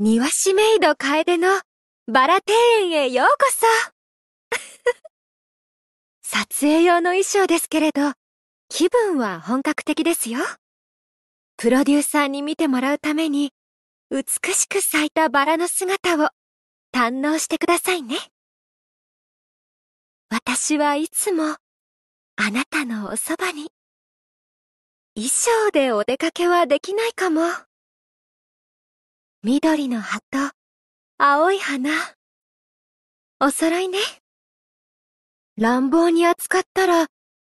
庭師メイド楓のバラ庭園へようこそ 撮影用の衣装ですけれど、気分は本格的ですよ。プロデューサーに見てもらうために、美しく咲いたバラの姿を堪能してくださいね。私はいつも、あなたのおそばに。衣装でお出かけはできないかも。緑の葉と青い花。お揃いね。乱暴に扱ったら、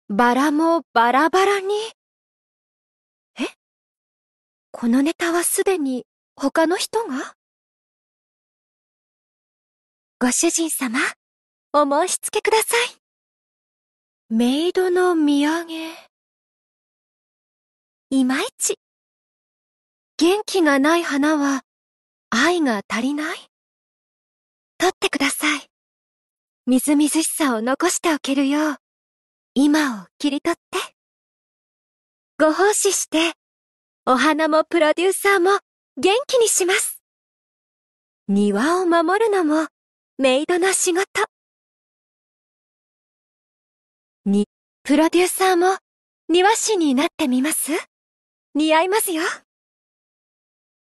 バラもバラバラに。えこのネタはすでに他の人がご主人様、お申し付けください。メイドの土産。いまいち。元気がない花は、愛が足りない取ってください。みずみずしさを残しておけるよう、今を切り取って。ご奉仕して、お花もプロデューサーも元気にします。庭を守るのも、メイドの仕事。に、プロデューサーも、庭師になってみます似合いますよ。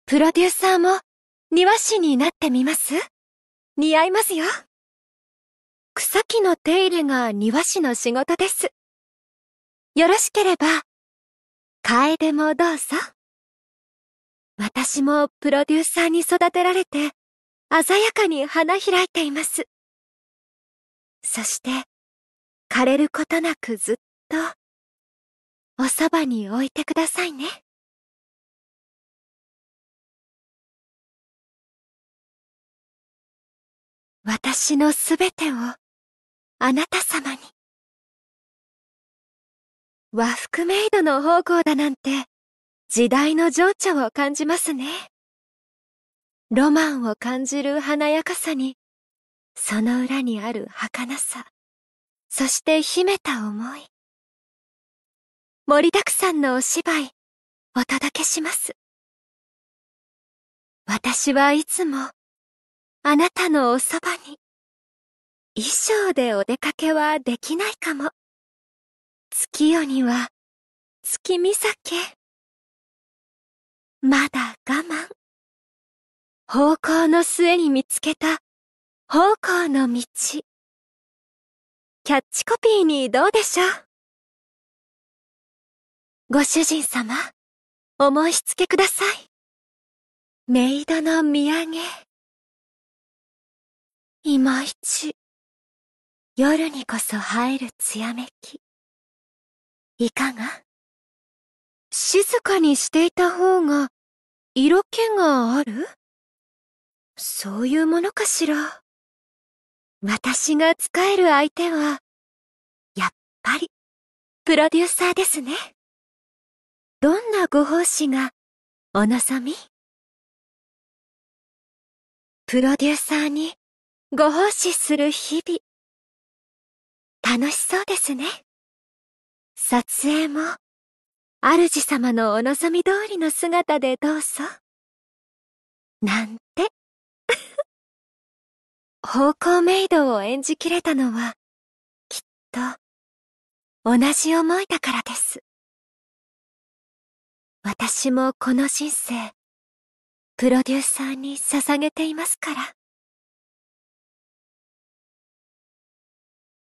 プロデューサーも、庭師になってみます似合いますよ。草木の手入れが庭師の仕事です。よろしければ、楓もどうぞ。私もプロデューサーに育てられて、鮮やかに花開いています。そして、枯れることなくずっと、おそばに置いてくださいね。私のすべてを、あなた様に。和服メイドの方向だなんて、時代の情緒を感じますね。ロマンを感じる華やかさに、その裏にある儚さ、そして秘めた思い。盛りだくさんのお芝居、お届けします。私はいつも、あなたのおそばに。衣装でお出かけはできないかも。月夜には、月見酒。まだ我慢。方向の末に見つけた、方向の道。キャッチコピーにどうでしょうご主人様、思いしつけください。メイドの土産。いまいち。夜にこそ映える艶めき。いかが静かにしていた方が、色気があるそういうものかしら。私が使える相手は、やっぱり、プロデューサーですね。どんなご奉仕が、お望みプロデューサーに、ご奉仕する日々。楽しそうですね。撮影も、主様のお望み通りの姿でどうぞ。なんて。方向メイドを演じきれたのは、きっと、同じ思いだからです。私もこの人生、プロデューサーに捧げていますから。